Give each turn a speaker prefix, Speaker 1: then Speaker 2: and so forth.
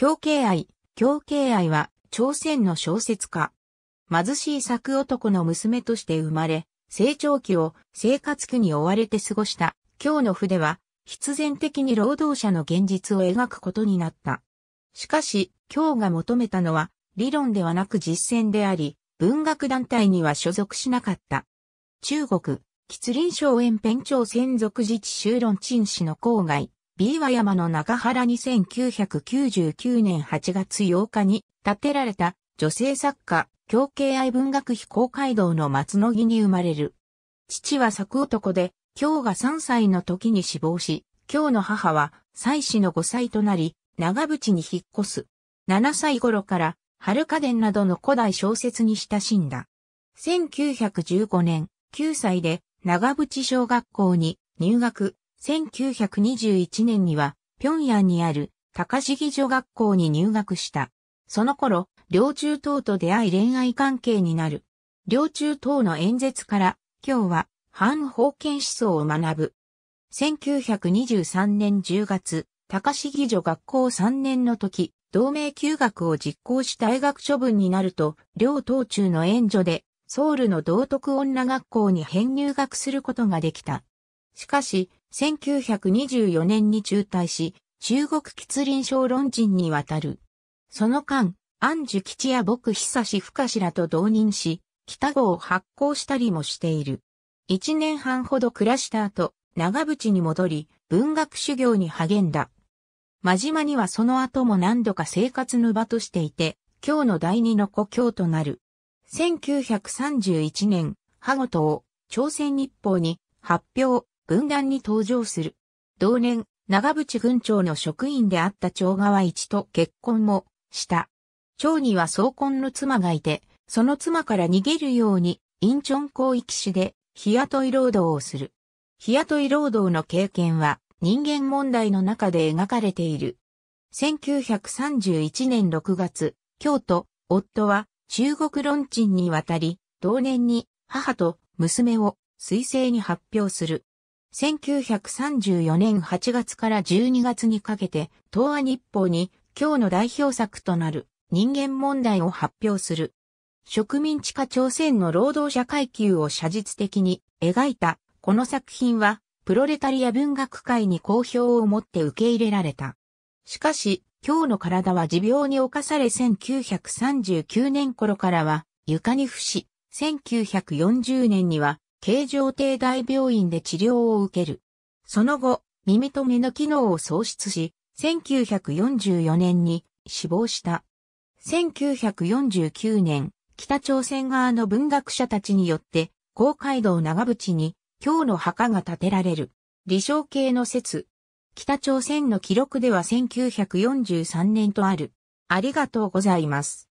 Speaker 1: 京慶愛、京慶愛は、朝鮮の小説家。貧しい作男の娘として生まれ、成長期を生活苦に追われて過ごした、日の筆は、必然的に労働者の現実を描くことになった。しかし、日が求めたのは、理論ではなく実践であり、文学団体には所属しなかった。中国、吉林省延辺町専属自治州論陳氏の郊外、B 和山の中原に1999年8月8日に建てられた女性作家、教慶愛文学非公会堂の松の木に生まれる。父は作男で、京が3歳の時に死亡し、京の母は妻子の5歳となり、長渕に引っ越す。7歳頃から、春家伝などの古代小説に親しんだ。1915年、9歳で長渕小学校に入学、1921年には、平壌にある高木女学校に入学した。その頃、両中党と出会い恋愛関係になる。両中党の演説から、今日は反封建思想を学ぶ。1923年10月、高木女学校3年の時、同盟休学を実行し大学処分になると、両党中の援助で、ソウルの道徳女学校に編入学することができた。しかし、1924年に中退し、中国吉林省論人にわたる。その間、安寿吉や僕久し深しらと同任し、北郷を発行したりもしている。一年半ほど暮らした後、長渕に戻り、文学修行に励んだ。真島にはその後も何度か生活の場としていて、今日の第二の故郷となる。1931年、羽事を朝鮮日報に発表、文壇に登場する。同年、長渕軍長の職員であった長川一と結婚もした。長には総婚の妻がいて、その妻から逃げるように、インチョン広域市で日雇い労働をする。日雇い労働の経験は人間問題の中で描かれている。1931年6月、京都、夫は中国論鎮に渡り、同年に母と娘を水星に発表する。1934年8月から12月にかけて、東亜日報に今日の代表作となる人間問題を発表する。植民地下朝鮮の労働者階級を写実的に描いた、この作品は、プロレタリア文学界に好評をもって受け入れられた。しかし、今日の体は持病に侵され1939年頃からは、床に伏し、1940年には形城帝大病院で治療を受ける。その後、耳と目の機能を喪失し、1944年に死亡した。1949年、北朝鮮側の文学者たちによって、公会堂長渕に、今日の墓が建てられる。理想系の説。北朝鮮の記録では1943年とある。ありがとうございます。